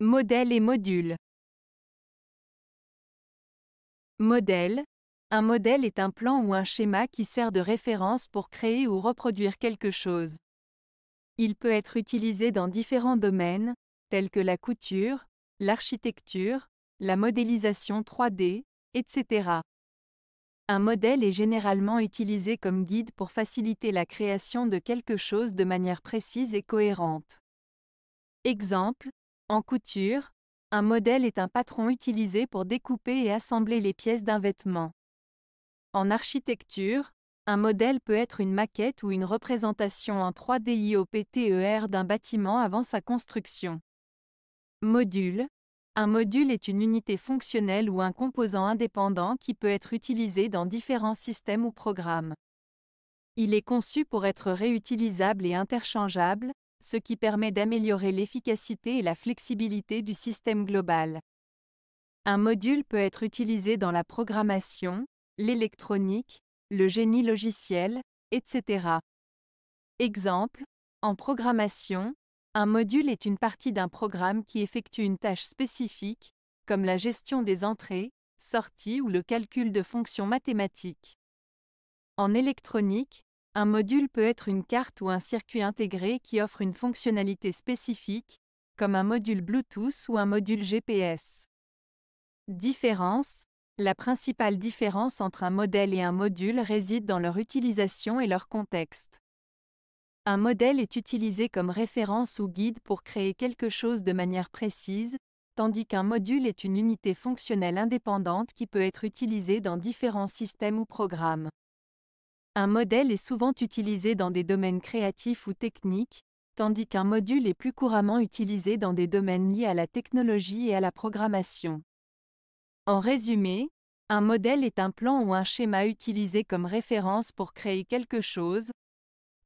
Modèle et module. Modèle. Un modèle est un plan ou un schéma qui sert de référence pour créer ou reproduire quelque chose. Il peut être utilisé dans différents domaines, tels que la couture, l'architecture, la modélisation 3D, etc. Un modèle est généralement utilisé comme guide pour faciliter la création de quelque chose de manière précise et cohérente. Exemple, en couture, un modèle est un patron utilisé pour découper et assembler les pièces d'un vêtement. En architecture, un modèle peut être une maquette ou une représentation en 3D IOPTER d'un bâtiment avant sa construction. Module. Un module est une unité fonctionnelle ou un composant indépendant qui peut être utilisé dans différents systèmes ou programmes. Il est conçu pour être réutilisable et interchangeable, ce qui permet d'améliorer l'efficacité et la flexibilité du système global. Un module peut être utilisé dans la programmation, l'électronique, le génie logiciel, etc. Exemple, en programmation, un module est une partie d'un programme qui effectue une tâche spécifique, comme la gestion des entrées, sorties ou le calcul de fonctions mathématiques. En électronique, un module peut être une carte ou un circuit intégré qui offre une fonctionnalité spécifique, comme un module Bluetooth ou un module GPS. Différence La principale différence entre un modèle et un module réside dans leur utilisation et leur contexte. Un modèle est utilisé comme référence ou guide pour créer quelque chose de manière précise, tandis qu'un module est une unité fonctionnelle indépendante qui peut être utilisée dans différents systèmes ou programmes. Un modèle est souvent utilisé dans des domaines créatifs ou techniques, tandis qu'un module est plus couramment utilisé dans des domaines liés à la technologie et à la programmation. En résumé, un modèle est un plan ou un schéma utilisé comme référence pour créer quelque chose,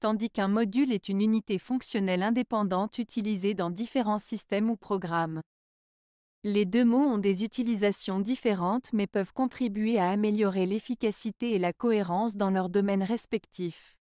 tandis qu'un module est une unité fonctionnelle indépendante utilisée dans différents systèmes ou programmes. Les deux mots ont des utilisations différentes mais peuvent contribuer à améliorer l'efficacité et la cohérence dans leurs domaines respectifs.